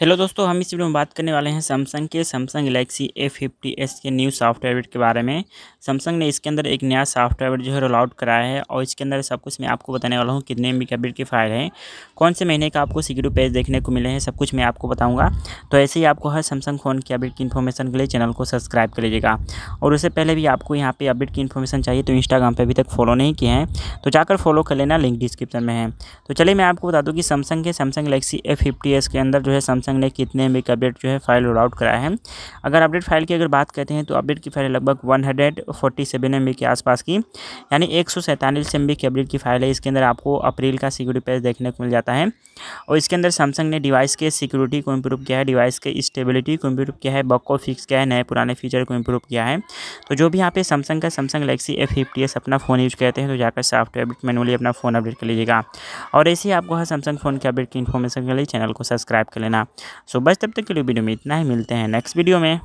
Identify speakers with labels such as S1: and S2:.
S1: hello दोस्तों हम इस वीडियो में बात करने वाले हैं सैमसंग के Samsung Galaxy A fifty S के न्यू सॉफ्टवेयर अपडेट के बारे में सैमसंग ने इसके अंदर एक नया सॉफ्टवेयर जो है रोल आउट कराया है और इसके अंदर सब कुछ मैं आपको बताने वाला हूँ कितने भी की अपडेट फायर हैं कौन से महीने का आपको सिक्योरिटी पेज देखने को मिले हैं सब कुछ मैं आपको बताऊँगा तो ऐसे ही आपको हर सैमसंग फ़ोन की अपडेट की इन्फॉर्मेशन के लिए चैनल को सब्सक्राइब कर लीजिएगा और उससे पहले भी आपको यहाँ पर अपडेट की इन्फॉर्मेशन चाहिए तो इंस्टाग्राम पर अभी तक फॉलो नहीं किए हैं तो जाकर फॉलो कर लेना लिंक डिस्क्रिप्शन में है तो चलिए मैं आपको बता दूँ कि सैमसंग के सैमसंग गलेक्सी ए के अंदर जो है सैमसंग ने कितने एम का अपडेट जो है फाइल रोल आउट कराया है अगर अपडेट फाइल की अगर बात करते हैं तो अपडेट की फाइल लगभग one hundred forty seven M B के आसपास की यानी एक सौ सैंतालीस एम बी की अपडेट की फाइल है इसके अंदर आपको अप्रैल का सिक्योरिटी पेज देखने को मिल जाता है और इसके अंदर सैमसंग ने डिवाइस के सिक्योरिटी को इम्प्रूव किया है डिवाइस के स्टेबिलिटी को इम्प्रूव किया है बक को फिक्स किया है नए पुराने फीचर को इम्प्रूव किया है तो जो भी यहाँ पे सैमसंग का Samsung Galaxy A fifty S अपना फ़ोन यूज़ करते हैं तो जाकर सॉफ्टवेयर अपडेट मैनुअली अपना फ़ोन अपडेट कर लीजिएगा और ऐसे ही आपको हर सैमसंग फ़ोन के अपडेट की इन्फॉर्मेशन के लिए चैनल को सब्सक्राइब कर लेना सो बस तब तक के लिए वीडियो में इतना ही मिलते हैं नेक्स्ट वीडियो में